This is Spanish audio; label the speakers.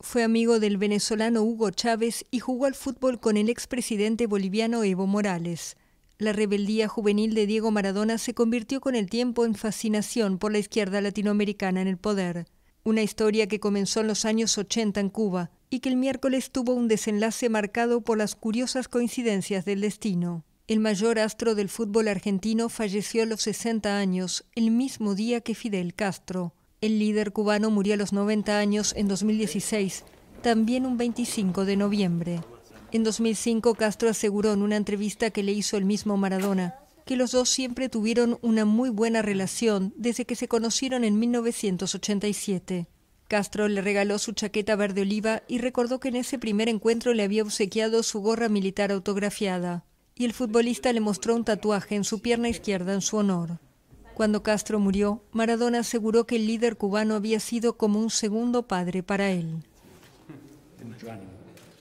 Speaker 1: Fue amigo del venezolano Hugo Chávez y jugó al fútbol con el expresidente boliviano Evo Morales. La rebeldía juvenil de Diego Maradona se convirtió con el tiempo en fascinación por la izquierda latinoamericana en el poder. Una historia que comenzó en los años 80 en Cuba y que el miércoles tuvo un desenlace marcado por las curiosas coincidencias del destino. El mayor astro del fútbol argentino falleció a los 60 años, el mismo día que Fidel Castro. El líder cubano murió a los 90 años en 2016, también un 25 de noviembre. En 2005, Castro aseguró en una entrevista que le hizo el mismo Maradona que los dos siempre tuvieron una muy buena relación desde que se conocieron en 1987. Castro le regaló su chaqueta verde oliva y recordó que en ese primer encuentro le había obsequiado su gorra militar autografiada, y el futbolista le mostró un tatuaje en su pierna izquierda en su honor. Cuando Castro murió, Maradona aseguró que el líder cubano había sido como un segundo padre para él.